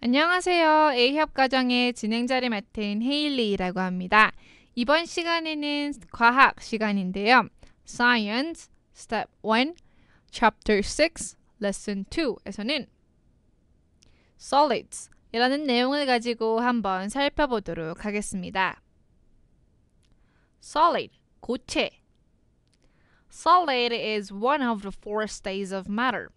안녕하세요. A협 과정의 진행자를 맡은 헤일리라고 합니다. 이번 시간에는 과학 시간인데요. Science Step 1 Chapter 6 Lesson 2에서는 Solids 이라는 내용을 가지고 한번 살펴보도록 하겠습니다. Solid, 고체 Solid is one of the four states of matter.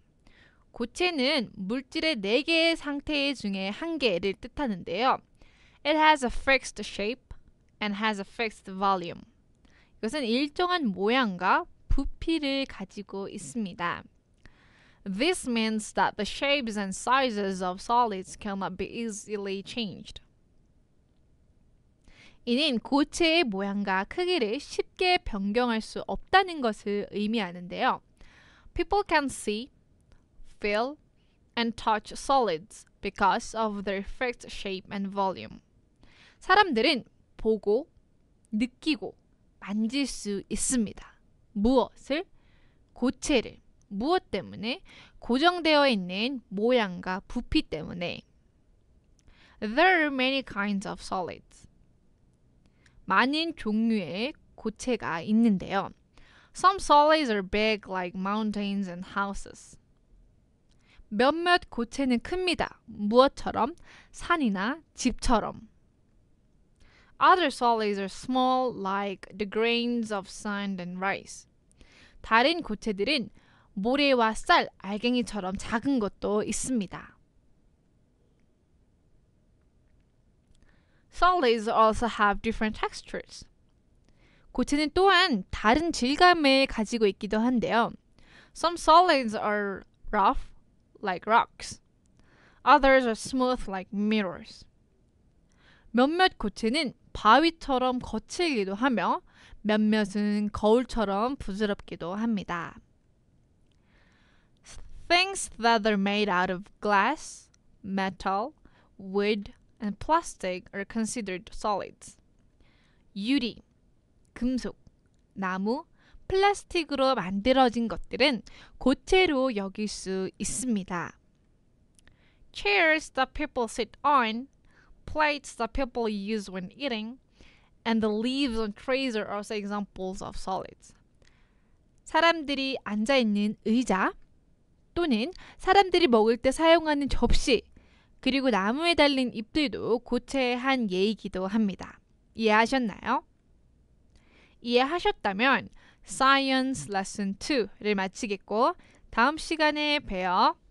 고체는 물질의 4개의 상태 중에 한개를 뜻하는데요. It has a fixed shape and has a fixed volume. 이것은 일정한 모양과 부피를 가지고 있습니다. This means that the shapes and sizes of solids cannot be easily changed. 이는 고체의 모양과 크기를 쉽게 변경할 수 없다는 것을 의미하는데요. People can see feel and touch solids because of their fixed shape and volume. 사람들은 보고, 느끼고, 만질 수 있습니다. 무엇을? 고체를. 무엇 때문에? 고정되어 있는 모양과 부피 때문에. There are many kinds of solids. 많은 종류의 고체가 있는데요. Some solids are big like mountains and houses. 몇몇 고체는 큽니다. 무엇처럼? 산이나 집처럼. Other solids are small like the grains of sand and rice. 다른 고체들은 모래와 쌀, 알갱이처럼 작은 것도 있습니다. Solids also have different textures. 고체는 또한 다른 질감을 가지고 있기도 한데요. Some solids are rough like rocks. Others are smooth like mirrors. 몇몇 고체는 바위처럼 거칠기도 하며 몇몇은 거울처럼 부드럽기도 합니다. Things that are made out of glass, metal, wood, and plastic are considered solids. 유리, 금속, 나무, 플라스틱으로 만들어진 것들은 고체로 여길 수 있습니다. Chairs that people sit on, plates that people use when eating, and the leaves on trays are also examples of solids. 사람들이 앉아 있는 의자 또는 사람들이 먹을 때 사용하는 접시 그리고 나무에 달린 잎들도 고체의 한 예이기도 합니다. 이해하셨나요? 이해하셨다면 Science Lesson 2를 마치겠고 다음 시간에 봬요.